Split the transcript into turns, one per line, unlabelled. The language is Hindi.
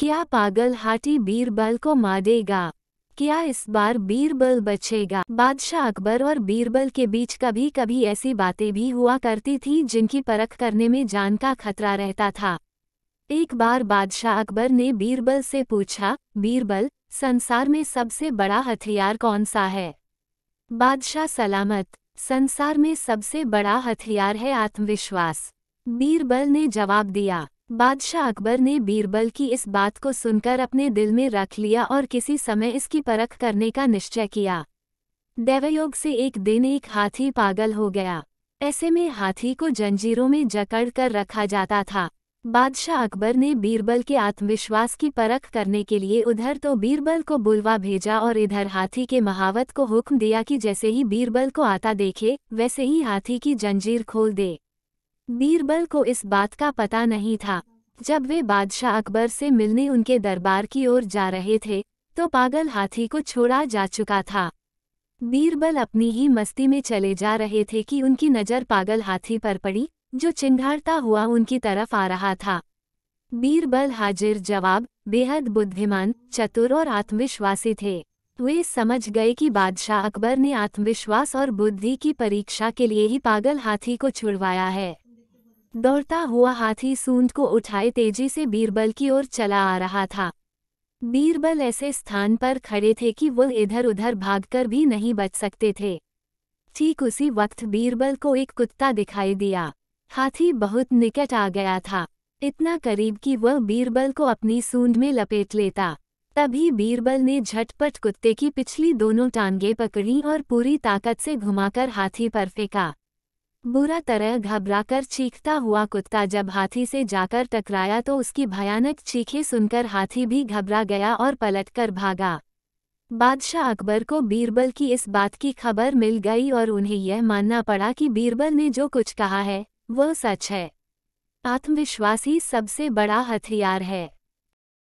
क्या पागल हाटी बीरबल को मारेगा क्या इस बार बीरबल बचेगा बादशाह अकबर और बीरबल के बीच कभी कभी ऐसी बातें भी हुआ करती थी जिनकी परख करने में जान का खतरा रहता था एक बार बादशाह अकबर ने बीरबल से पूछा बीरबल संसार में सबसे बड़ा हथियार कौन सा है बादशाह सलामत संसार में सबसे बड़ा हथियार है आत्मविश्वास बीरबल ने जवाब दिया बादशाह अकबर ने बीरबल की इस बात को सुनकर अपने दिल में रख लिया और किसी समय इसकी परख करने का निश्चय किया देवयोग से एक दिन एक हाथी पागल हो गया ऐसे में हाथी को जंजीरों में जकड़ कर रखा जाता था बादशाह अकबर ने बीरबल के आत्मविश्वास की परख करने के लिए उधर तो बीरबल को बुलवा भेजा और इधर हाथी के महावत को हुक्म दिया कि जैसे ही बीरबल को आता देखे वैसे ही हाथी की जंजीर खोल दे बीरबल को इस बात का पता नहीं था जब वे बादशाह अकबर से मिलने उनके दरबार की ओर जा रहे थे तो पागल हाथी को छोड़ा जा चुका था बीरबल अपनी ही मस्ती में चले जा रहे थे कि उनकी नज़र पागल हाथी पर पड़ी जो चिंगारता हुआ उनकी तरफ आ रहा था बीरबल हाजिर जवाब बेहद बुद्धिमान चतुर और आत्मविश्वासी थे वे समझ गए कि बादशाह अकबर ने आत्मविश्वास और बुद्धि की परीक्षा के लिए ही पागल हाथी को छुड़वाया है दौड़ता हुआ हाथी सूंड को उठाए तेजी से बीरबल की ओर चला आ रहा था बीरबल ऐसे स्थान पर खड़े थे कि वो इधर उधर भागकर भी नहीं बच सकते थे ठीक उसी वक्त बीरबल को एक कुत्ता दिखाई दिया हाथी बहुत निकट आ गया था इतना करीब कि वह बीरबल को अपनी सूंद में लपेट लेता तभी बीरबल ने झटपट कुत्ते की पिछली दोनों टांगे पकड़ी और पूरी ताकत से घुमाकर हाथी पर फेंका बुरा तरह घबराकर चीखता हुआ कुत्ता जब हाथी से जाकर टकराया तो उसकी भयानक चीखें सुनकर हाथी भी घबरा गया और पलटकर भागा बादशाह अकबर को बीरबल की इस बात की खबर मिल गई और उन्हें यह मानना पड़ा कि बीरबल ने जो कुछ कहा है वह सच है आत्मविश्वासी सबसे बड़ा हथियार है